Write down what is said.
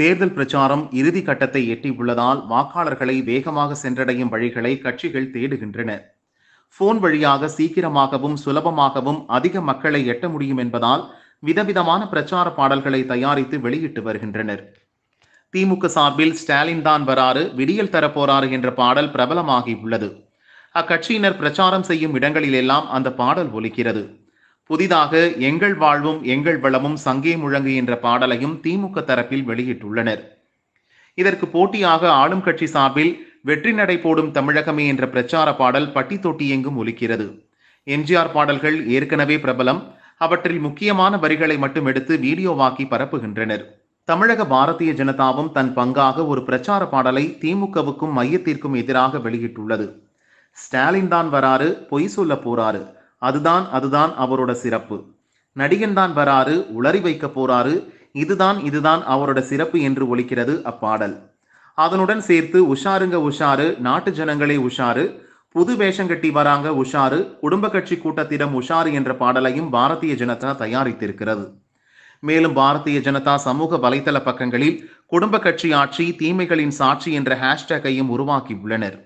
தேர்தல் பிரச்சாரம் இறுதி கட்டத்தை எட்டியுள்ளதால் வாக்காளர்களை வேகமாக சென்றடையும் வழிகளை கட்சிகள் தேடுகின்றன போன் வழியாக சீக்கிரமாகவும் சுலபமாகவும் அதிக மக்களை எட்ட முடியும் என்பதால் விதவிதமான பிரச்சார பாடல்களை தயாரித்து வெளியிட்டு வருகின்றனர் திமுக சார்பில் ஸ்டாலின் தான் வராறு விடியல் தரப்போறாறு என்ற பாடல் பிரபலமாகி உள்ளது அக்கட்சியினர் பிரச்சாரம் செய்யும் இடங்களிலெல்லாம் அந்த பாடல் ஒலிக்கிறது புதிதாக எங்கள் வாழ்வும் எங்கள் வளமும் சங்கே முழங்கு என்ற பாடலையும் திமுக தரப்பில் வெளியிட்டுள்ளனர் இதற்கு போட்டியாக ஆளும் கட்சி சார்பில் வெற்றி நடை போடும் தமிழகமே என்ற பிரச்சார பாடல் பட்டி தொட்டி எங்கும் ஒலிக்கிறது எம்ஜிஆர் பாடல்கள் ஏற்கனவே பிரபலம் அவற்றில் முக்கியமான வரிகளை மட்டும் எடுத்து வீடியோவாக்கி பரப்புகின்றனர் தமிழக பாரதிய ஜனதாவும் தன் பங்காக ஒரு பிரச்சார பாடலை திமுகவுக்கும் மையத்திற்கும் எதிராக வெளியிட்டுள்ளது ஸ்டாலின் தான் வராறு பொய் சொல்ல போறாரு அதுதான் அதுதான் அவரோட சிறப்பு நடிகன் தான் வராரு உளறி வைக்க போறாரு இதுதான் இதுதான் அவரோட சிறப்பு என்று ஒலிக்கிறது அப்பாடல் அதனுடன் சேர்த்து உஷாருங்க உஷாரு நாட்டு ஜனங்களே உஷாரு புது வேஷம் கட்டி வராங்க உஷாரு குடும்ப கட்சி கூட்டத்திடம் உஷாரு என்ற பாடலையும் பாரதிய ஜனதா தயாரித்திருக்கிறது மேலும் பாரதிய ஜனதா சமூக வலைதள பக்கங்களில் குடும்ப கட்சி ஆட்சி தீமைகளின் சாட்சி என்ற ஹேஷ்டேக்கையும் உருவாக்கியுள்ளனர்